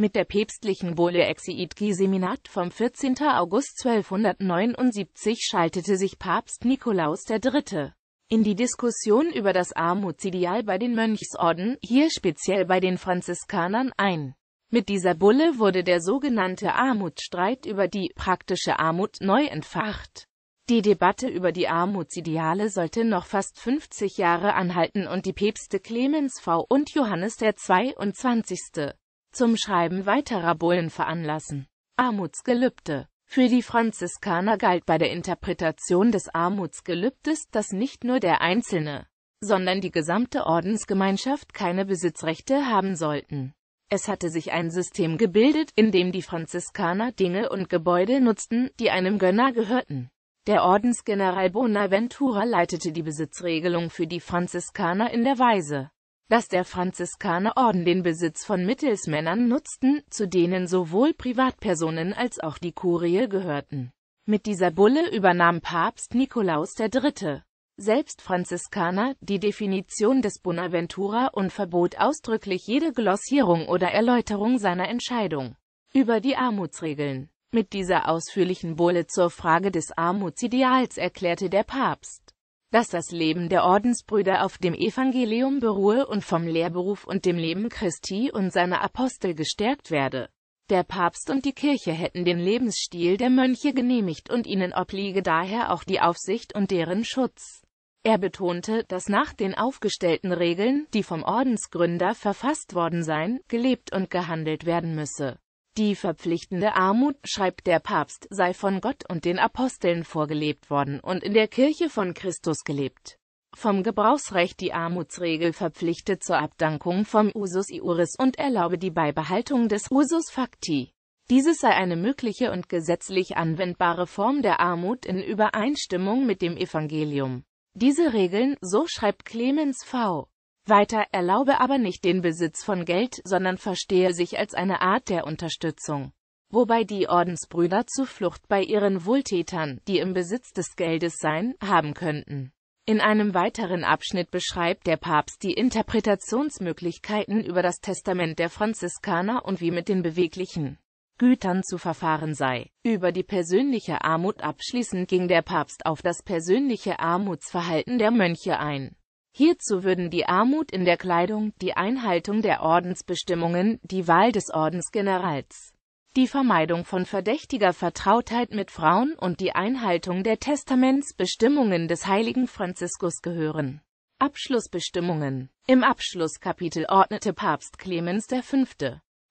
Mit der päpstlichen Bulle Exeidki Seminat vom 14. August 1279 schaltete sich Papst Nikolaus III. in die Diskussion über das Armutsideal bei den Mönchsorden, hier speziell bei den Franziskanern, ein. Mit dieser Bulle wurde der sogenannte Armutsstreit über die praktische Armut neu entfacht. Die Debatte über die Armutsideale sollte noch fast 50 Jahre anhalten und die Päpste Clemens V. und Johannes der 22 zum Schreiben weiterer Bullen veranlassen. Armutsgelübde Für die Franziskaner galt bei der Interpretation des Armutsgelübdes, dass nicht nur der Einzelne, sondern die gesamte Ordensgemeinschaft keine Besitzrechte haben sollten. Es hatte sich ein System gebildet, in dem die Franziskaner Dinge und Gebäude nutzten, die einem Gönner gehörten. Der Ordensgeneral Bonaventura leitete die Besitzregelung für die Franziskaner in der Weise dass der Franziskanerorden den Besitz von Mittelsmännern nutzten, zu denen sowohl Privatpersonen als auch die Kurie gehörten. Mit dieser Bulle übernahm Papst Nikolaus III. selbst Franziskaner die Definition des Bonaventura und verbot ausdrücklich jede Glossierung oder Erläuterung seiner Entscheidung über die Armutsregeln. Mit dieser ausführlichen Bulle zur Frage des Armutsideals erklärte der Papst, dass das Leben der Ordensbrüder auf dem Evangelium beruhe und vom Lehrberuf und dem Leben Christi und seiner Apostel gestärkt werde. Der Papst und die Kirche hätten den Lebensstil der Mönche genehmigt und ihnen obliege daher auch die Aufsicht und deren Schutz. Er betonte, dass nach den aufgestellten Regeln, die vom Ordensgründer verfasst worden seien, gelebt und gehandelt werden müsse. Die verpflichtende Armut, schreibt der Papst, sei von Gott und den Aposteln vorgelebt worden und in der Kirche von Christus gelebt. Vom Gebrauchsrecht die Armutsregel verpflichtet zur Abdankung vom Usus iuris und erlaube die Beibehaltung des Usus facti. Dieses sei eine mögliche und gesetzlich anwendbare Form der Armut in Übereinstimmung mit dem Evangelium. Diese Regeln, so schreibt Clemens V. Weiter erlaube aber nicht den Besitz von Geld, sondern verstehe sich als eine Art der Unterstützung. Wobei die Ordensbrüder Zuflucht bei ihren Wohltätern, die im Besitz des Geldes seien, haben könnten. In einem weiteren Abschnitt beschreibt der Papst die Interpretationsmöglichkeiten über das Testament der Franziskaner und wie mit den beweglichen Gütern zu verfahren sei. Über die persönliche Armut abschließend ging der Papst auf das persönliche Armutsverhalten der Mönche ein. Hierzu würden die Armut in der Kleidung, die Einhaltung der Ordensbestimmungen, die Wahl des Ordensgenerals, die Vermeidung von verdächtiger Vertrautheit mit Frauen und die Einhaltung der Testamentsbestimmungen des heiligen Franziskus gehören. Abschlussbestimmungen Im Abschlusskapitel ordnete Papst Clemens V.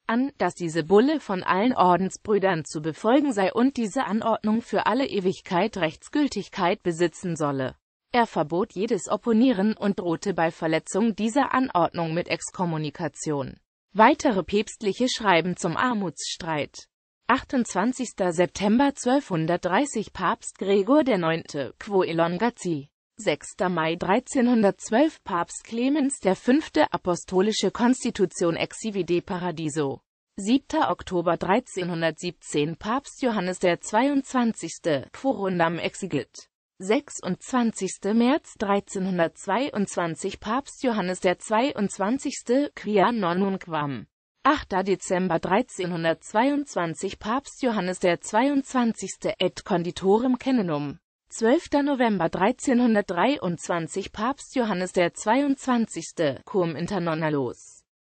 an, dass diese Bulle von allen Ordensbrüdern zu befolgen sei und diese Anordnung für alle Ewigkeit Rechtsgültigkeit besitzen solle er verbot jedes Opponieren und drohte bei Verletzung dieser Anordnung mit Exkommunikation. Weitere päpstliche Schreiben zum Armutsstreit 28. September 1230 Papst Gregor IX, Quo Elongati 6. Mai 1312 Papst Clemens V. Apostolische Konstitution Exivide Paradiso 7. Oktober 1317 Papst Johannes der 22. Quorundam Exigit 26. März 1322 Papst Johannes der 22. Quia nonunquam. 8. Dezember 1322 Papst Johannes der 22. et conditorem Kennenum. 12. November 1323 Papst Johannes der 22. cum inter nonna los.